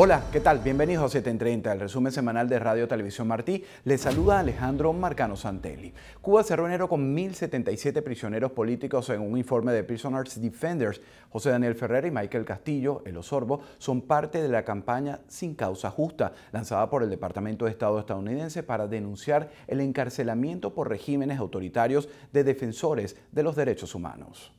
Hola, ¿qué tal? Bienvenidos a 730, el resumen semanal de Radio Televisión Martí. Les saluda Alejandro Marcano Santelli. Cuba cerró enero con 1.077 prisioneros políticos en un informe de Prisoners Defenders. José Daniel Ferrer y Michael Castillo, el Osorbo, son parte de la campaña Sin Causa Justa, lanzada por el Departamento de Estado estadounidense para denunciar el encarcelamiento por regímenes autoritarios de defensores de los derechos humanos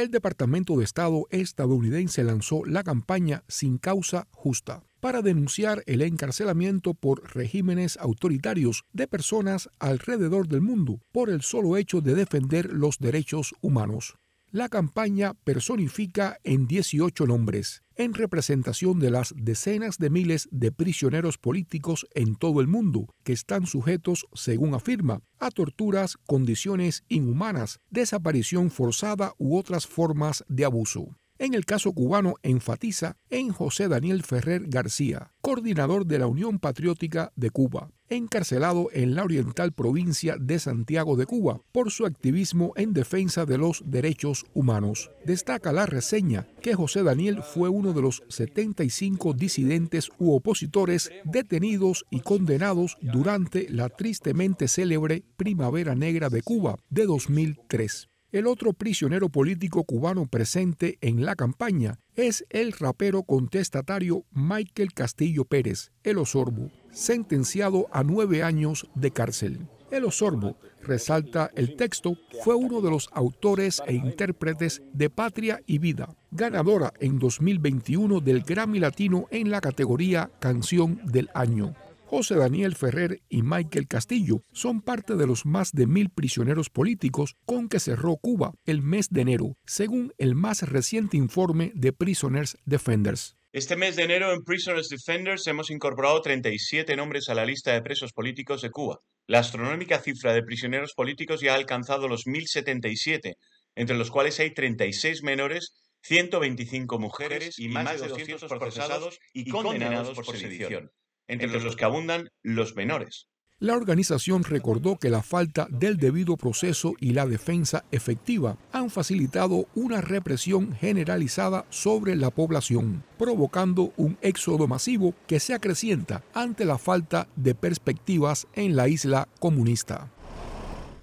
el Departamento de Estado estadounidense lanzó la campaña Sin Causa Justa para denunciar el encarcelamiento por regímenes autoritarios de personas alrededor del mundo por el solo hecho de defender los derechos humanos. La campaña personifica en 18 nombres, en representación de las decenas de miles de prisioneros políticos en todo el mundo, que están sujetos, según afirma, a torturas, condiciones inhumanas, desaparición forzada u otras formas de abuso. En el caso cubano enfatiza en José Daniel Ferrer García, coordinador de la Unión Patriótica de Cuba, encarcelado en la oriental provincia de Santiago de Cuba por su activismo en defensa de los derechos humanos. Destaca la reseña que José Daniel fue uno de los 75 disidentes u opositores detenidos y condenados durante la tristemente célebre Primavera Negra de Cuba de 2003. El otro prisionero político cubano presente en la campaña es el rapero contestatario Michael Castillo Pérez, el Osorbo sentenciado a nueve años de cárcel. El Osorbo, resalta el texto, fue uno de los autores e intérpretes de Patria y Vida, ganadora en 2021 del Grammy Latino en la categoría Canción del Año. José Daniel Ferrer y Michael Castillo son parte de los más de mil prisioneros políticos con que cerró Cuba el mes de enero, según el más reciente informe de Prisoners Defenders. Este mes de enero en Prisoners Defenders hemos incorporado 37 nombres a la lista de presos políticos de Cuba. La astronómica cifra de prisioneros políticos ya ha alcanzado los 1.077, entre los cuales hay 36 menores, 125 mujeres y más, de 200 procesados y condenados por sedición, entre los que abundan los menores. La organización recordó que la falta del debido proceso y la defensa efectiva han facilitado una represión generalizada sobre la población, provocando un éxodo masivo que se acrecienta ante la falta de perspectivas en la isla comunista.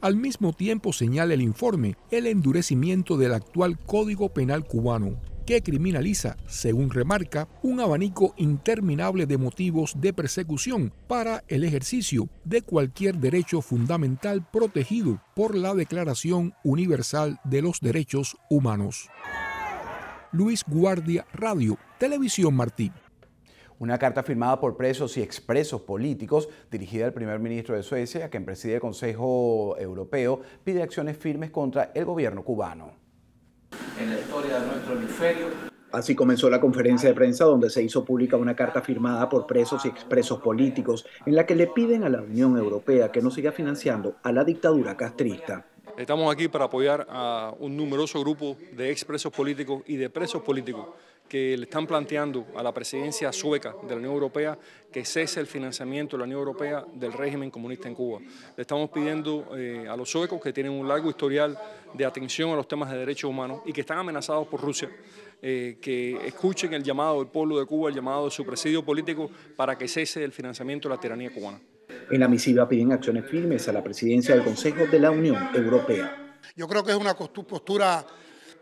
Al mismo tiempo señala el informe el endurecimiento del actual Código Penal cubano, que criminaliza, según remarca, un abanico interminable de motivos de persecución para el ejercicio de cualquier derecho fundamental protegido por la Declaración Universal de los Derechos Humanos. Luis Guardia Radio, Televisión Martí. Una carta firmada por presos y expresos políticos dirigida al primer ministro de Suecia, quien preside el Consejo Europeo, pide acciones firmes contra el gobierno cubano en la historia de nuestro hemisferio. Así comenzó la conferencia de prensa donde se hizo pública una carta firmada por presos y expresos políticos en la que le piden a la Unión Europea que no siga financiando a la dictadura castrista. Estamos aquí para apoyar a un numeroso grupo de expresos políticos y de presos políticos que le están planteando a la presidencia sueca de la Unión Europea que cese el financiamiento de la Unión Europea del régimen comunista en Cuba. Le estamos pidiendo eh, a los suecos que tienen un largo historial de atención a los temas de derechos humanos y que están amenazados por Rusia, eh, que escuchen el llamado del pueblo de Cuba, el llamado de su presidio político para que cese el financiamiento de la tiranía cubana. En la misiva piden acciones firmes a la presidencia del Consejo de la Unión Europea. Yo creo que es una postura,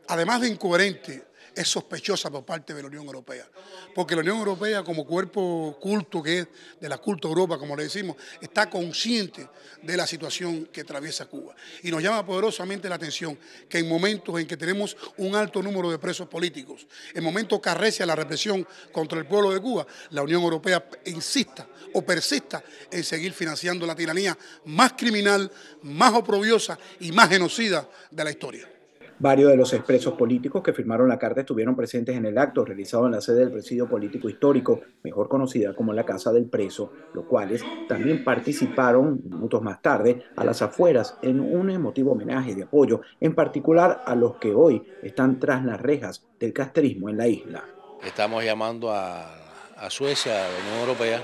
además de incoherente, es sospechosa por parte de la Unión Europea. Porque la Unión Europea, como cuerpo culto que es de la culta Europa, como le decimos, está consciente de la situación que atraviesa Cuba. Y nos llama poderosamente la atención que en momentos en que tenemos un alto número de presos políticos, en momentos que arrecia la represión contra el pueblo de Cuba, la Unión Europea insista o persista en seguir financiando la tiranía más criminal, más oprobiosa y más genocida de la historia. Varios de los expresos políticos que firmaron la carta estuvieron presentes en el acto realizado en la sede del Presidio Político Histórico, mejor conocida como la Casa del Preso, los cuales también participaron minutos más tarde a las afueras en un emotivo homenaje de apoyo, en particular a los que hoy están tras las rejas del castrismo en la isla. Estamos llamando a, a Suecia, a la Unión Europea,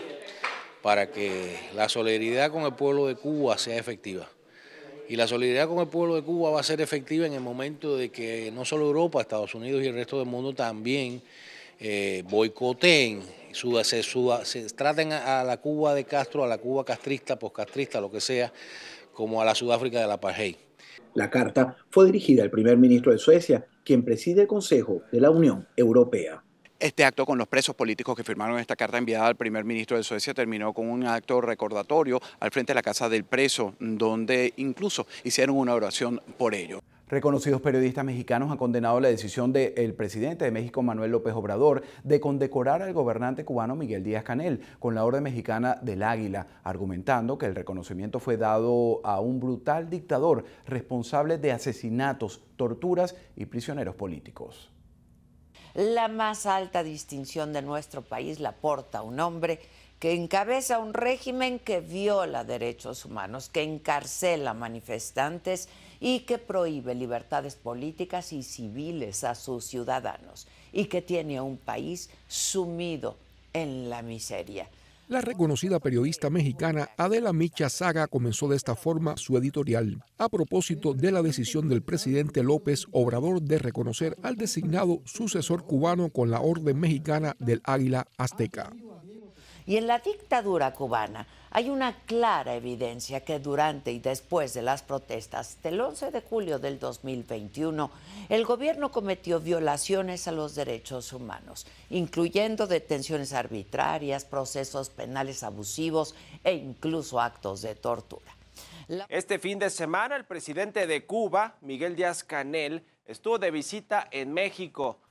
para que la solidaridad con el pueblo de Cuba sea efectiva. Y la solidaridad con el pueblo de Cuba va a ser efectiva en el momento de que no solo Europa, Estados Unidos y el resto del mundo también eh, boicoteen, se, traten a, la Cuba de Castro, a la Cuba castrista, postcastrista, lo que sea, como a la Sudáfrica de la apartheid. La carta fue dirigida al primer ministro de Suecia, quien preside el Consejo de la Unión Europea. Este acto con los presos políticos que firmaron esta carta enviada al primer ministro de Suecia terminó con un acto recordatorio al frente de la casa del preso, donde incluso hicieron una oración por ello. Reconocidos periodistas mexicanos han condenado la decisión del presidente de México, Manuel López Obrador, de condecorar al gobernante cubano Miguel Díaz Canel con la Orden Mexicana del Águila, argumentando que el reconocimiento fue dado a un brutal dictador responsable de asesinatos, torturas y prisioneros políticos. La más alta distinción de nuestro país la porta un hombre que encabeza un régimen que viola derechos humanos, que encarcela manifestantes y que prohíbe libertades políticas y civiles a sus ciudadanos y que tiene un país sumido en la miseria. La reconocida periodista mexicana Adela Micha Saga comenzó de esta forma su editorial, a propósito de la decisión del presidente López Obrador de reconocer al designado sucesor cubano con la Orden Mexicana del Águila Azteca. Y en la dictadura cubana, hay una clara evidencia que durante y después de las protestas del 11 de julio del 2021, el gobierno cometió violaciones a los derechos humanos, incluyendo detenciones arbitrarias, procesos penales abusivos e incluso actos de tortura. Este fin de semana, el presidente de Cuba, Miguel Díaz Canel, estuvo de visita en México.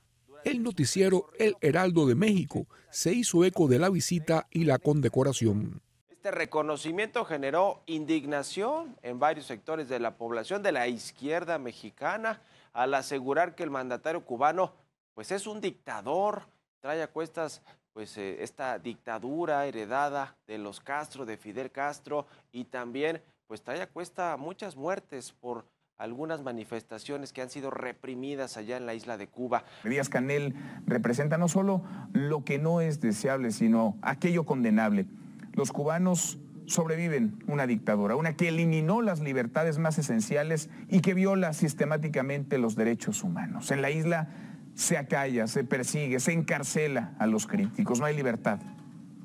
El noticiero El Heraldo de México se hizo eco de la visita y la condecoración. Este reconocimiento generó indignación en varios sectores de la población de la izquierda mexicana al asegurar que el mandatario cubano pues es un dictador, trae a cuestas pues eh, esta dictadura heredada de los Castro, de Fidel Castro y también pues trae a cuesta muchas muertes por algunas manifestaciones que han sido reprimidas allá en la isla de Cuba. Díaz Canel representa no solo lo que no es deseable, sino aquello condenable los cubanos sobreviven una dictadura, una que eliminó las libertades más esenciales y que viola sistemáticamente los derechos humanos. En la isla se acalla, se persigue, se encarcela a los críticos, no hay libertad,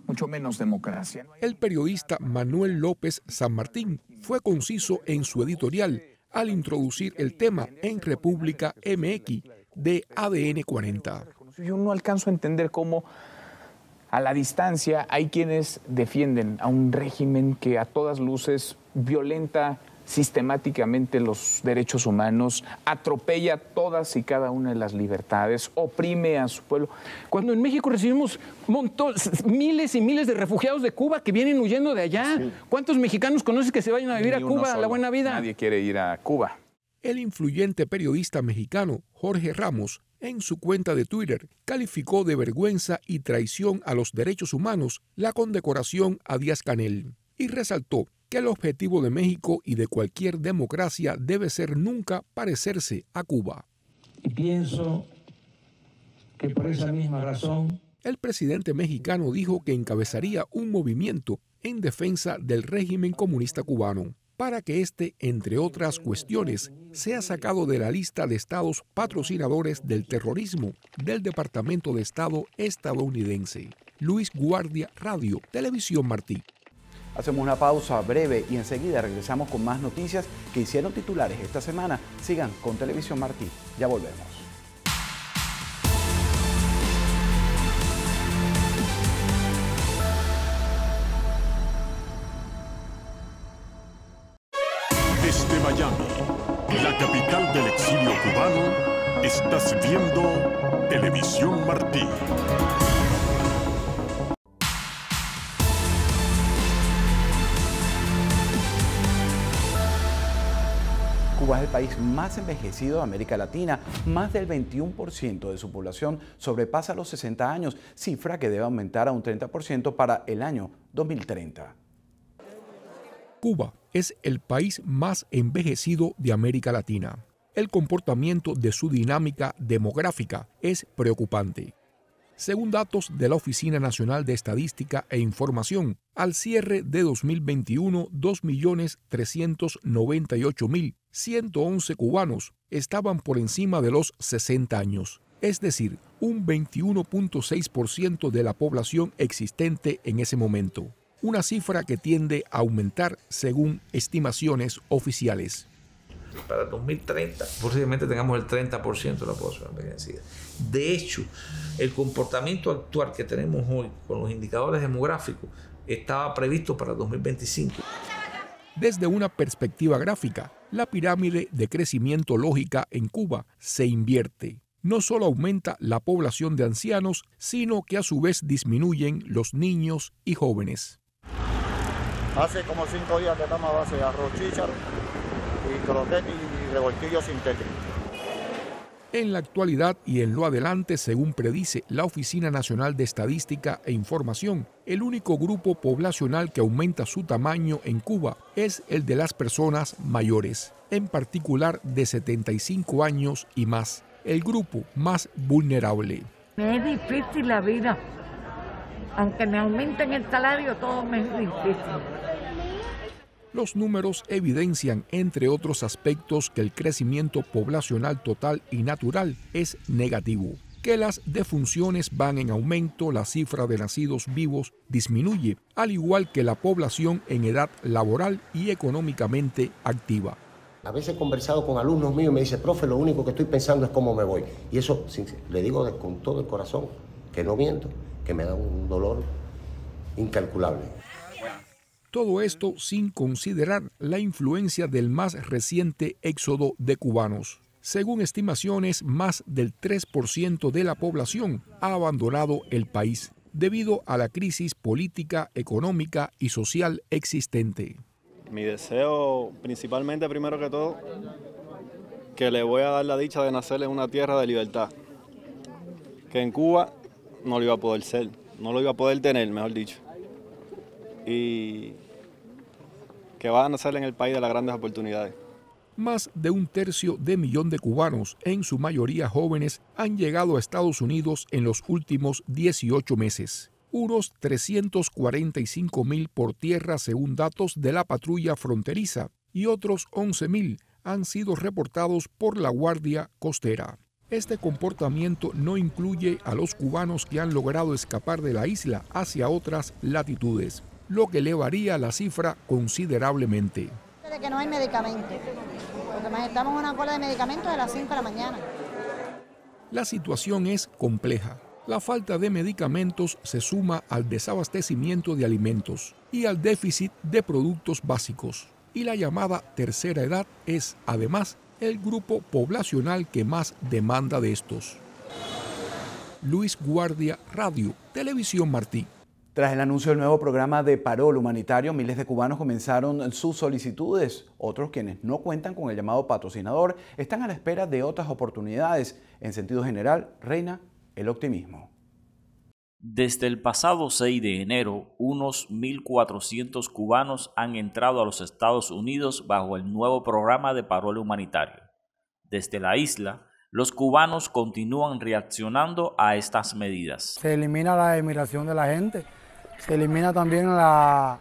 mucho menos democracia. El periodista Manuel López San Martín fue conciso en su editorial al introducir el tema en República MX de ADN 40. Yo no alcanzo a entender cómo a la distancia hay quienes defienden a un régimen que a todas luces violenta sistemáticamente los derechos humanos, atropella todas y cada una de las libertades, oprime a su pueblo. Cuando en México recibimos miles y miles de refugiados de Cuba que vienen huyendo de allá, ¿cuántos mexicanos conoces que se vayan a vivir a Cuba, a la buena vida? Nadie quiere ir a Cuba. El influyente periodista mexicano Jorge Ramos en su cuenta de Twitter calificó de vergüenza y traición a los derechos humanos la condecoración a Díaz Canel y resaltó que el objetivo de México y de cualquier democracia debe ser nunca parecerse a Cuba. pienso que por esa misma razón el presidente mexicano dijo que encabezaría un movimiento en defensa del régimen comunista cubano para que este, entre otras cuestiones, sea sacado de la lista de estados patrocinadores del terrorismo del Departamento de Estado estadounidense. Luis Guardia Radio, Televisión Martí. Hacemos una pausa breve y enseguida regresamos con más noticias que hicieron titulares esta semana. Sigan con Televisión Martí. Ya volvemos. estás viendo Televisión Martí. Cuba es el país más envejecido de América Latina. Más del 21% de su población sobrepasa los 60 años, cifra que debe aumentar a un 30% para el año 2030. Cuba es el país más envejecido de América Latina el comportamiento de su dinámica demográfica es preocupante. Según datos de la Oficina Nacional de Estadística e Información, al cierre de 2021, 2.398.111 cubanos estaban por encima de los 60 años, es decir, un 21.6% de la población existente en ese momento, una cifra que tiende a aumentar según estimaciones oficiales para 2030 posiblemente tengamos el 30% de la población envejecida. De hecho, el comportamiento actual que tenemos hoy con los indicadores demográficos estaba previsto para 2025. Desde una perspectiva gráfica, la pirámide de crecimiento lógica en Cuba se invierte. No solo aumenta la población de ancianos, sino que a su vez disminuyen los niños y jóvenes. Hace como cinco días que estamos a base de arroz chícharo, y y En la actualidad y en lo adelante, según predice la Oficina Nacional de Estadística e Información, el único grupo poblacional que aumenta su tamaño en Cuba es el de las personas mayores, en particular de 75 años y más, el grupo más vulnerable. Me es difícil la vida. Aunque me aumenten el salario, todo me es difícil. Los números evidencian, entre otros aspectos, que el crecimiento poblacional total y natural es negativo, que las defunciones van en aumento, la cifra de nacidos vivos disminuye, al igual que la población en edad laboral y económicamente activa. A veces he conversado con alumnos míos y me dice, profe, lo único que estoy pensando es cómo me voy. Y eso le digo con todo el corazón, que no miento, que me da un dolor incalculable. Todo esto sin considerar la influencia del más reciente éxodo de cubanos. Según estimaciones, más del 3% de la población ha abandonado el país debido a la crisis política, económica y social existente. Mi deseo principalmente, primero que todo, que le voy a dar la dicha de nacer en una tierra de libertad, que en Cuba no lo iba a poder ser, no lo iba a poder tener, mejor dicho. Y que van a salir en el país de las grandes oportunidades. Más de un tercio de millón de cubanos, en su mayoría jóvenes, han llegado a Estados Unidos en los últimos 18 meses. Unos 345 mil por tierra según datos de la patrulla fronteriza y otros 11 mil han sido reportados por la Guardia Costera. Este comportamiento no incluye a los cubanos que han logrado escapar de la isla hacia otras latitudes lo que elevaría la cifra considerablemente. estamos una de de la mañana. La situación es compleja. La falta de medicamentos se suma al desabastecimiento de alimentos y al déficit de productos básicos. Y la llamada tercera edad es, además, el grupo poblacional que más demanda de estos. Luis Guardia, Radio, Televisión Martín. Tras el anuncio del nuevo programa de parol humanitario, miles de cubanos comenzaron sus solicitudes. Otros quienes no cuentan con el llamado patrocinador están a la espera de otras oportunidades. En sentido general, reina el optimismo. Desde el pasado 6 de enero, unos 1.400 cubanos han entrado a los Estados Unidos bajo el nuevo programa de parol humanitario. Desde la isla, los cubanos continúan reaccionando a estas medidas. Se elimina la emigración de la gente se elimina también la,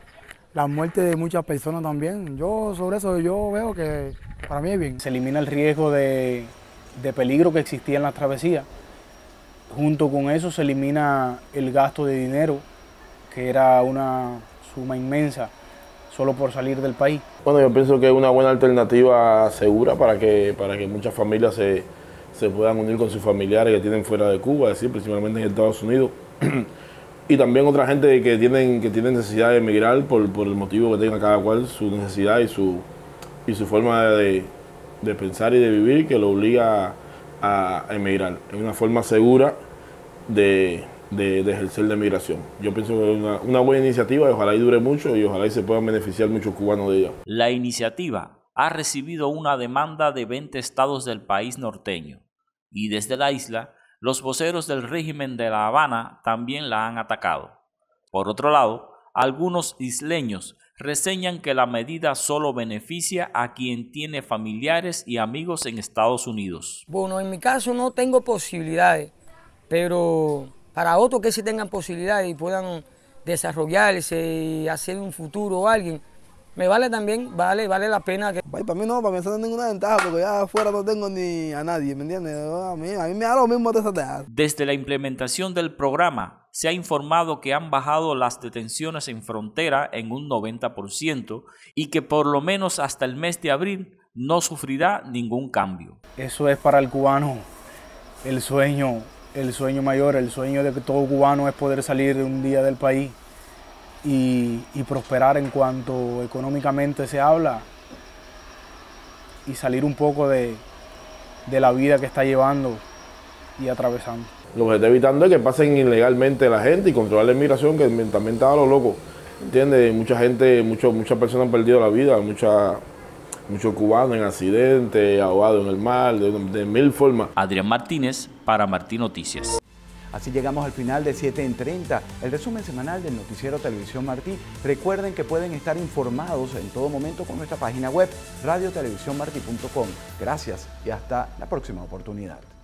la muerte de muchas personas también. Yo sobre eso yo veo que para mí es bien. Se elimina el riesgo de, peligro que existía en las travesías. Junto con eso se elimina el gasto de dinero, que era una suma inmensa solo por salir del país. Bueno, yo pienso que es una buena alternativa segura para que, para que muchas familias se, se puedan unir con sus familiares que tienen fuera de Cuba, es decir, principalmente en Estados Unidos. y también otra gente que tienen, que tienen necesidad de emigrar por, por el motivo que tenga cada cual, su necesidad y su, y su forma de, de pensar y de vivir que lo obliga a, emigrar. Es una forma segura de, de, de, ejercer la emigración. Yo pienso que es una, una, buena iniciativa y ojalá y dure mucho y ojalá y se puedan beneficiar muchos cubanos de ella. La iniciativa ha recibido una demanda de 20 estados del país norteño y desde la isla los voceros del régimen de La Habana también la han atacado. Por otro lado, algunos isleños reseñan que la medida solo beneficia a quien tiene familiares y amigos en Estados Unidos. Bueno, en mi caso no tengo posibilidades, pero para otros que sí tengan posibilidades y puedan desarrollarse y hacer un futuro o alguien, me vale también, vale, vale la pena. Que... para mí no, para mí eso no es ninguna ventaja, porque ya afuera no tengo ni a nadie, ¿me entiendes? A mí, a mí me da lo mismo desatear. Desde la implementación del programa, se ha informado que han bajado las detenciones en frontera en un 90% y que por lo menos hasta el mes de abril no sufrirá ningún cambio. Eso es para el cubano el sueño, el sueño mayor, el sueño de que todo cubano es poder salir un día del país y, prosperar en cuanto económicamente se habla y salir un poco de, la vida que está llevando y atravesando. Lo que está evitando es que pasen ilegalmente la gente y controlar la inmigración, que también está a lo loco. ¿Entiendes? Mucha gente, muchas personas han perdido la vida, muchos cubanos en accidente ahogados en el mar, de, de, mil formas. Adrián Martínez para Martín Noticias. Así llegamos al final de 7 en 30, el resumen semanal del noticiero Televisión Martí. Recuerden que pueden estar informados en todo momento con nuestra página web radiotelevisiónmartí.com. Gracias y hasta la próxima oportunidad.